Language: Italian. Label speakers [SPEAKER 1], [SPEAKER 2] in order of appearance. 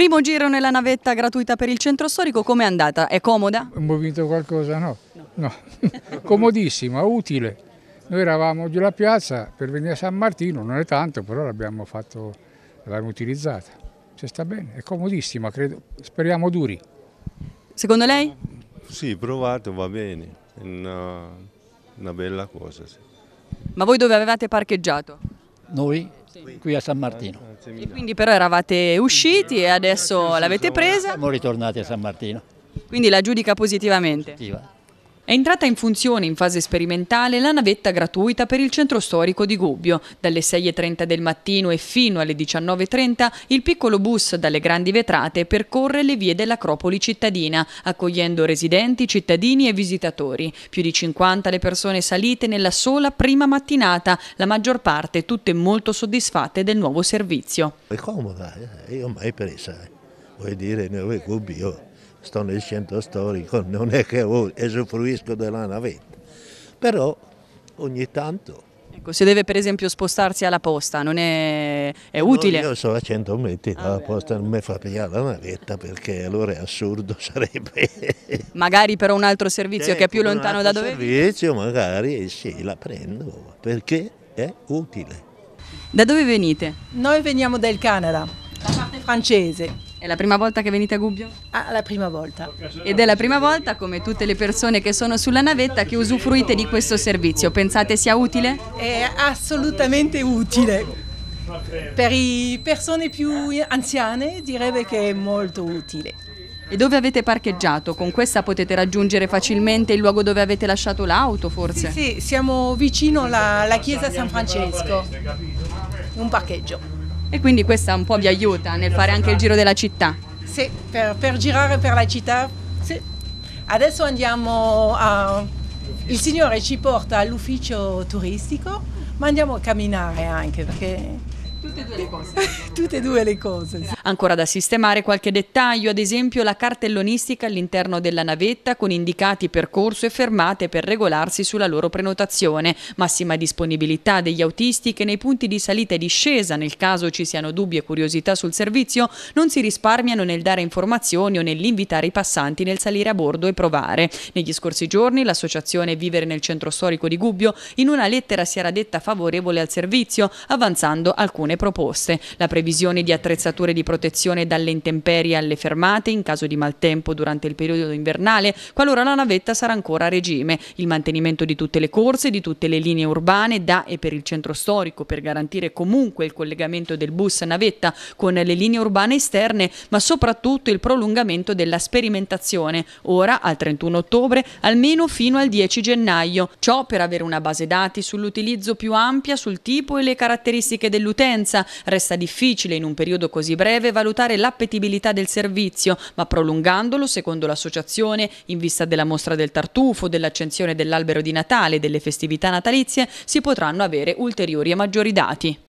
[SPEAKER 1] Primo giro nella navetta gratuita per il centro storico, com'è andata? È comoda? Abbiamo vinto qualcosa? No, no. no. comodissima, utile. Noi eravamo giù la piazza per venire a San Martino, non è tanto, però l'abbiamo utilizzata. Ci cioè, sta bene, è comodissima, credo. speriamo duri. Secondo lei? Sì, provato,
[SPEAKER 2] va bene, è una, una bella cosa. Sì.
[SPEAKER 1] Ma voi dove avevate parcheggiato?
[SPEAKER 2] Noi qui a San Martino. Eh, e
[SPEAKER 1] quindi però eravate usciti e adesso l'avete presa?
[SPEAKER 2] Siamo ritornati a San Martino.
[SPEAKER 1] Quindi la giudica positivamente? Positiva. È entrata in funzione in fase sperimentale la navetta gratuita per il centro storico di Gubbio. Dalle 6.30 del mattino e fino alle 19.30 il piccolo bus dalle grandi vetrate percorre le vie dell'Acropoli cittadina, accogliendo residenti, cittadini e visitatori. Più di 50 le persone salite nella sola prima mattinata, la maggior parte tutte molto soddisfatte del nuovo servizio. È comoda, eh? io mai presa, eh. vuol dire, noi Gubbio sto nel centro storico, non è che usufruisco della navetta, però ogni tanto... Ecco, se deve per esempio spostarsi alla posta, non è, è utile? No, io
[SPEAKER 2] sono a 100 metri dalla ah, posta, non mi fa pigliare la navetta perché allora è assurdo, sarebbe...
[SPEAKER 1] Magari per un altro servizio che è più lontano da dove... Un
[SPEAKER 2] servizio magari sì, la prendo perché è
[SPEAKER 1] utile. Da dove venite? Noi veniamo dal Canada, da parte francese. È la prima volta che venite a Gubbio? Ah,
[SPEAKER 2] la prima volta.
[SPEAKER 1] Ed è la prima volta, come tutte le persone che sono sulla navetta, che usufruite di questo servizio. Pensate sia utile? È assolutamente utile. Per le persone più anziane direbbe che è molto utile. E dove avete parcheggiato? Con questa potete raggiungere facilmente il luogo dove avete lasciato l'auto, forse? Sì,
[SPEAKER 2] sì siamo vicino alla chiesa San Francesco. Un parcheggio.
[SPEAKER 1] E quindi questa un po' vi aiuta nel fare anche il giro della città.
[SPEAKER 2] Sì, per, per girare per la città, sì. Adesso andiamo a... Il Signore ci porta all'ufficio turistico, ma andiamo a camminare anche perché Tutte e due le cose. Tutte e due le cose. Sì.
[SPEAKER 1] Ancora da sistemare qualche dettaglio, ad esempio la cartellonistica all'interno della navetta con indicati percorso e fermate per regolarsi sulla loro prenotazione, massima disponibilità degli autisti che nei punti di salita e discesa, nel caso ci siano dubbi e curiosità sul servizio, non si risparmiano nel dare informazioni o nell'invitare i passanti nel salire a bordo e provare. Negli scorsi giorni l'associazione Vivere nel centro storico di Gubbio in una lettera si era detta favorevole al servizio, avanzando alcune alcune proposte. La previsione di attrezzature di protezione dalle intemperie alle fermate in caso di maltempo durante il periodo invernale, qualora la navetta sarà ancora a regime. Il mantenimento di tutte le corse, di tutte le linee urbane da e per il centro storico per garantire comunque il collegamento del bus navetta con le linee urbane esterne, ma soprattutto il prolungamento della sperimentazione, ora al 31 ottobre almeno fino al 10 gennaio. Ciò per avere una base dati sull'utilizzo più ampia, sul tipo e le caratteristiche dell'utente convenienza, resta difficile in un periodo così breve valutare l'appetibilità del servizio, ma prolungandolo, secondo l'associazione, in vista della mostra del tartufo, dell'accensione dell'albero di Natale e delle festività natalizie, si potranno avere ulteriori e maggiori dati.